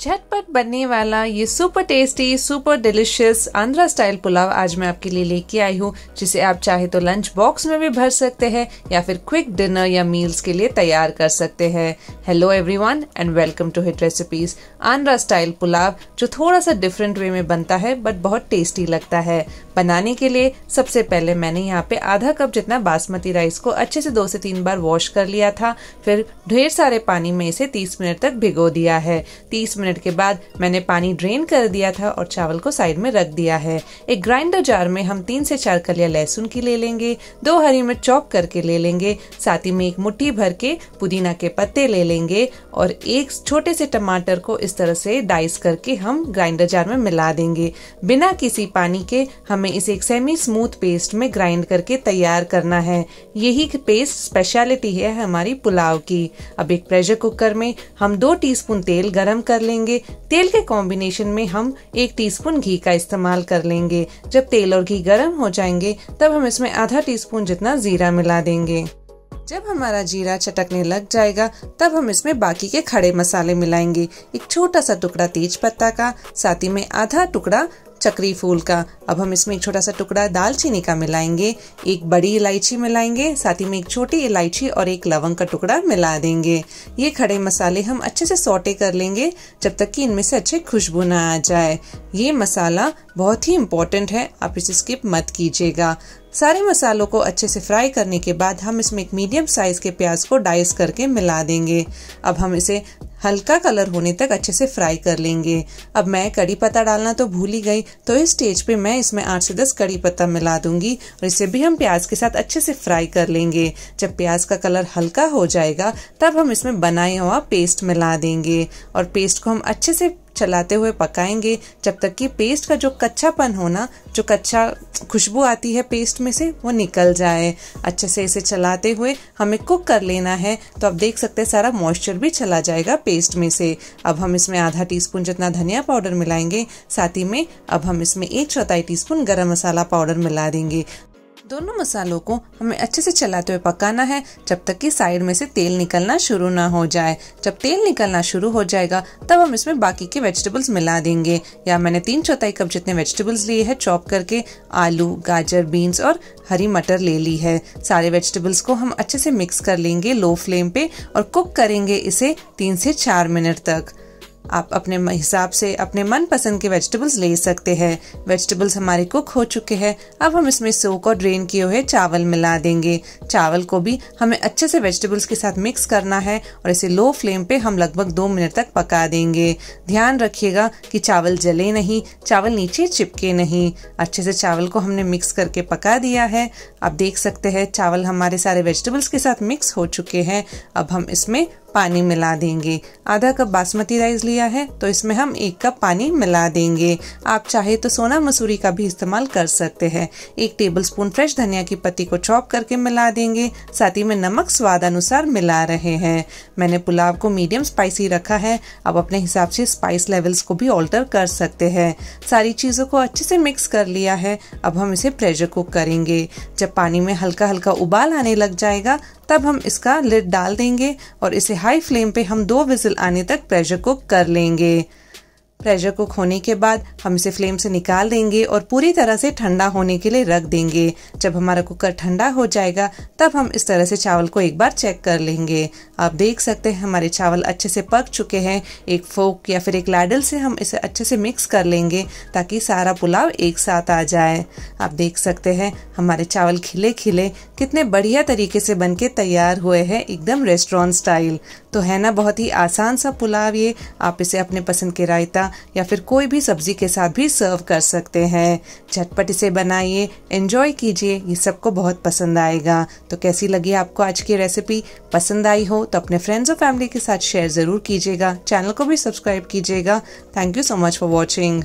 झटपट बनने वाला ये super tasty super delicious Andhra style pulao आज मैं आपके लिए लेके आई हूँ जिसे आप चाहे तो लंच बॉक्स में भी भर सकते हैं या फिर क्विक डिनर या मील्स के लिए तैयार कर सकते हैं hello everyone and welcome to hit recipes Andhra style pulao जो थोड़ा सा डिफरेंट वे में बनता है बट बहुत टेस्टी लगता है बनाने के लिए सबसे पहले मैंने यहाँ पे आधा कप जितना बासमती राइस को अच्छे से दो से तीन बार वॉश कर लिया था फिर ढेर सारे पानी में इसे तीस मिनट तक भिगो दिया है तीस मिनट के बाद मैंने पानी ड्रेन कर दिया था और चावल को साइड में रख दिया है एक ग्राइंडर जार में हम तीन से चार कलिया लहसुन की ले लेंगे दो हरी मिर्च चॉप करके ले लेंगे साथ ही में एक मुट्ठी भर के पुदीना के पत्ते ले लेंगे और एक छोटे से टमाटर को इस तरह से डाइस करके हम ग्राइंडर जार में मिला देंगे बिना किसी पानी के हमें इसे एक सेमी स्मूथ पेस्ट में ग्राइंड करके तैयार करना है यही पेस्ट स्पेशलिटी है हमारी पुलाव की अब एक प्रेशर कुकर में हम दो टीस्पून तेल गरम कर लें लेंगे तेल के कॉम्बिनेशन में हम एक टीस्पून घी का इस्तेमाल कर लेंगे जब तेल और घी गर्म हो जाएंगे तब हम इसमें आधा टीस्पून जितना जीरा मिला देंगे जब हमारा जीरा चटकने लग जाएगा तब हम इसमें बाकी के खड़े मसाले मिलाएंगे एक छोटा सा टुकड़ा तेज पत्ता का साथ ही में आधा टुकड़ा चक्री फूल का अब हम इसमें एक छोटा सा टुकड़ा दालचीनी का मिलाएंगे एक बड़ी इलायची मिलाएंगे साथ ही में एक छोटी इलायची और एक लवंग का टुकड़ा मिला देंगे ये खड़े मसाले हम अच्छे से सोटे कर लेंगे जब तक कि इनमें से अच्छी खुशबू ना आ जाए ये मसाला बहुत ही इम्पोर्टेंट है आप इसे स्किप मत कीजिएगा सारे मसालों को अच्छे से फ्राई करने के बाद हम इसमें एक मीडियम साइज़ के प्याज को डाइस करके मिला देंगे अब हम इसे हल्का कलर होने तक अच्छे से फ्राई कर लेंगे अब मैं कड़ी पत्ता डालना तो भूल ही गई तो इस स्टेज पे मैं इसमें आठ से दस कड़ी पत्ता मिला दूंगी और इसे भी हम प्याज के साथ अच्छे से फ्राई कर लेंगे जब प्याज का कलर हल्का हो जाएगा तब हम इसमें बनाया हुआ पेस्ट मिला देंगे और पेस्ट को हम अच्छे से चलाते हुए पकाएंगे जब तक कि पेस्ट का जो कच्चापन होना जो कच्चा खुशबू आती है पेस्ट में से वो निकल जाए अच्छे से इसे चलाते हुए हमें कुक कर लेना है तो आप देख सकते हैं सारा मॉइस्चर भी चला जाएगा पेस्ट पेस्ट में से अब हम इसमें आधा टीस्पून जितना धनिया पाउडर मिलाएंगे साथ ही में अब हम इसमें एक चौथाई टीस्पून गरम मसाला पाउडर मिला देंगे दोनों मसालों को हमें अच्छे से चलाते हुए पकाना है जब तक कि साइड में से तेल निकलना शुरू ना हो जाए जब तेल निकलना शुरू हो जाएगा तब हम इसमें बाकी के वेजिटेबल्स मिला देंगे या मैंने तीन चौथाई कप जितने वेजिटेबल्स लिए हैं चॉप करके आलू गाजर बीन्स और हरी मटर ले ली है सारे वेजिटेबल्स को हम अच्छे से मिक्स कर लेंगे लो फ्लेम पे और कुक करेंगे इसे तीन से चार मिनट तक आप अपने हिसाब से अपने मन पसंद के वेजिटेबल्स ले सकते हैं वेजिटेबल्स हमारे कुक हो चुके हैं अब हम इसमें सोक और ड्रेन किए हुए चावल मिला देंगे चावल को भी हमें अच्छे से वेजिटेबल्स के साथ मिक्स करना है और इसे लो फ्लेम पे हम लगभग दो मिनट तक पका देंगे ध्यान रखिएगा कि चावल जले नहीं चावल नीचे चिपके नहीं अच्छे से चावल को हमने मिक्स करके पका दिया है आप देख सकते हैं चावल हमारे सारे वेजिटेबल्स के साथ मिक्स हो चुके हैं अब हम इसमें पानी मिला देंगे आधा कप बासमती राइस लिया है तो इसमें हम एक कप पानी मिला देंगे आप चाहे तो सोना मसूरी का भी इस्तेमाल कर सकते हैं एक टेबल स्पून फ्रेश धनिया की पत्ती को चॉप करके मिला देंगे साथ ही में नमक स्वाद अनुसार मिला रहे हैं मैंने पुलाव को मीडियम स्पाइसी रखा है अब अपने हिसाब से स्पाइस लेवल्स को भी ऑल्टर कर सकते हैं सारी चीज़ों को अच्छे से मिक्स कर लिया है अब हम इसे प्रेशर कुक करेंगे जब पानी में हल्का हल्का उबाल आने लग जाएगा तब हम इसका लिड डाल देंगे और इसे हाई फ्लेम पे हम दो विजिल आने तक प्रेशर कुक कर लेंगे प्रेशर कुक होने के बाद हम इसे फ्लेम से निकाल देंगे और पूरी तरह से ठंडा होने के लिए रख देंगे जब हमारा कुकर ठंडा हो जाएगा तब हम इस तरह से चावल को एक बार चेक कर लेंगे आप देख सकते हैं हमारे चावल अच्छे से पक चुके हैं एक फोक या फिर एक लैडल से हम इसे अच्छे से मिक्स कर लेंगे ताकि सारा पुलाव एक साथ आ जाए आप देख सकते हैं हमारे चावल खिले खिले कितने बढ़िया तरीके से बन के तैयार हुए हैं एकदम रेस्टोरेंट स्टाइल तो है ना बहुत ही आसान सा पुलाव ये आप इसे अपने पसंद के रायता पराठा या फिर कोई भी सब्जी के साथ भी सर्व कर सकते हैं झटपट इसे बनाइए एंजॉय कीजिए ये सबको बहुत पसंद आएगा तो कैसी लगी आपको आज की रेसिपी पसंद आई हो तो अपने फ्रेंड्स और फैमिली के साथ शेयर ज़रूर कीजिएगा चैनल को भी सब्सक्राइब कीजिएगा thank you so much for watching